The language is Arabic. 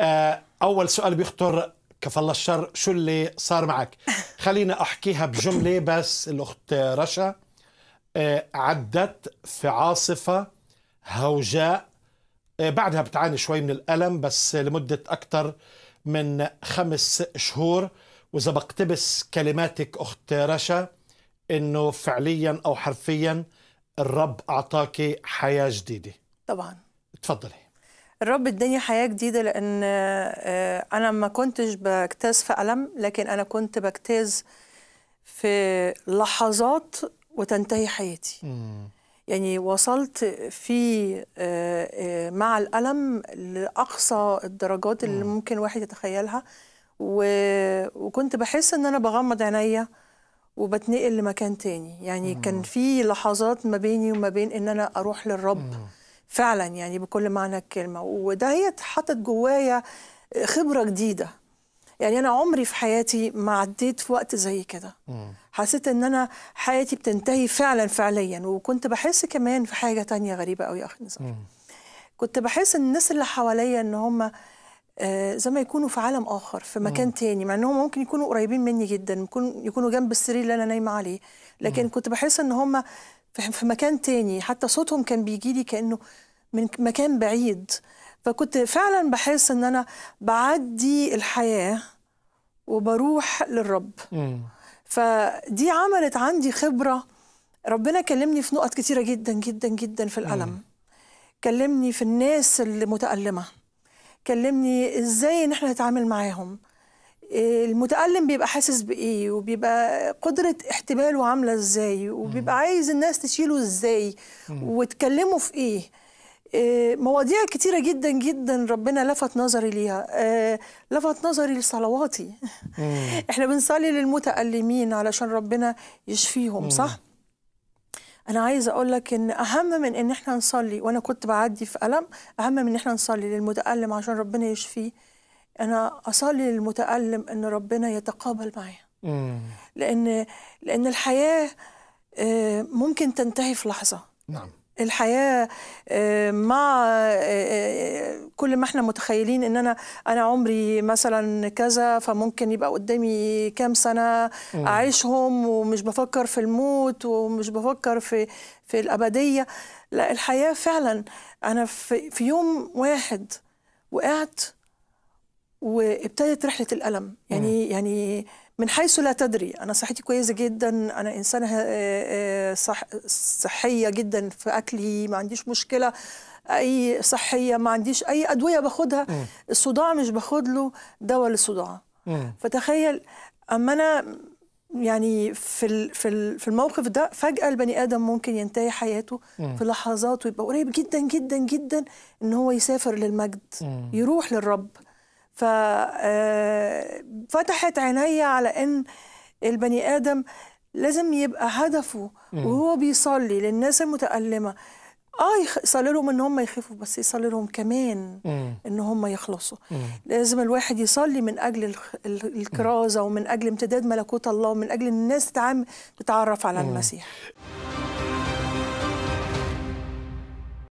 آه، اول سؤال بيخطر كف الله الشر شو اللي صار معك خلينا احكيها بجمله بس الاخت رشا آه، عدت في عاصفه هوجاء آه، بعدها بتعاني شوي من الالم بس لمده اكثر من خمس شهور واذا بقتبس كلماتك اخت رشا انه فعليا او حرفيا الرب اعطاكي حياه جديده طبعا تفضلي الرب اداني حياه جديده لان آه، انا ما كنتش بجتاز في الم لكن انا كنت بجتاز في لحظات وتنتهي حياتي يعني وصلت في آه، آه، مع الالم لاقصى الدرجات اللي ممكن واحد يتخيلها وكنت بحس ان انا بغمض عينيا وبتنقل لمكان تاني يعني كان في لحظات ما بيني وما بين ان انا اروح للرب مم. فعلا يعني بكل معنى الكلمة وده هي حطت جوايا خبرة جديدة يعني أنا عمري في حياتي ما عديت في وقت زي كده حسيت إن أنا حياتي بتنتهي فعلا فعليا وكنت بحس كمان في حاجة تانية غريبة أوي يا أخي نزار كنت بحس إن الناس اللي حواليا إن هم آه، زي ما يكونوا في عالم آخر في مكان مم. تاني مع إنهم ممكن يكونوا قريبين مني جدا يكونوا جنب السرير اللي أنا نايمة عليه لكن مم. كنت بحس إن هم في مكان تاني حتى صوتهم كان بيجي لي كانه من مكان بعيد فكنت فعلا بحس ان انا بعدي الحياه وبروح للرب فدي عملت عندي خبره ربنا كلمني في نقط كتيره جدا جدا جدا في الالم كلمني في الناس اللي متالمه كلمني ازاي ان احنا نتعامل معاهم المتألم بيبقى حاسس بإيه وبيبقى قدرة احتماله عاملة إزاي وبيبقى عايز الناس تشيله إزاي وتكلمه في إيه آه، مواضيع كتيرة جدا جدا ربنا لفت نظري ليها آه، لفت نظري لصلواتي احنا بنصلي للمتألمين علشان ربنا يشفيهم صح؟ أنا عايزة أقول لك إن أهم من إن إحنا نصلي وأنا كنت بعدي في ألم أهم من إن إحنا نصلي للمتألم عشان ربنا يشفيه انا اصلي للمتالم ان ربنا يتقابل معايا لان لان الحياه آه، ممكن تنتهي في لحظه نعم الحياه آه، مع آه، كل ما احنا متخيلين ان انا انا عمري مثلا كذا فممكن يبقى قدامي كام سنه اعيشهم ومش بفكر في الموت ومش بفكر في في الابديه لا الحياه فعلا انا في, في يوم واحد وقعت وابتدت رحله الالم يعني مم. يعني من حيث لا تدري انا صحتي كويسه جدا انا انسانه آه، آه، صح صحيه جدا في اكلي ما عنديش مشكله اي صحيه ما عنديش اي ادويه باخدها الصداع مش باخد له دواء للصداع فتخيل اما انا يعني في في في الموقف ده فجاه البني ادم ممكن ينتهي حياته مم. في لحظات ويبقى قريب جدا جدا جدا ان هو يسافر للمجد مم. يروح للرب ففتحت آه، عيني على ان البني ادم لازم يبقى هدفه وهو بيصلي للناس المتألمة اه يصلي لهم ان هم يخفوا بس يصلي لهم كمان ان هم يخلصوا لازم الواحد يصلي من اجل الكرازه ومن اجل امتداد ملكوت الله ومن اجل الناس تتعرف على المسيح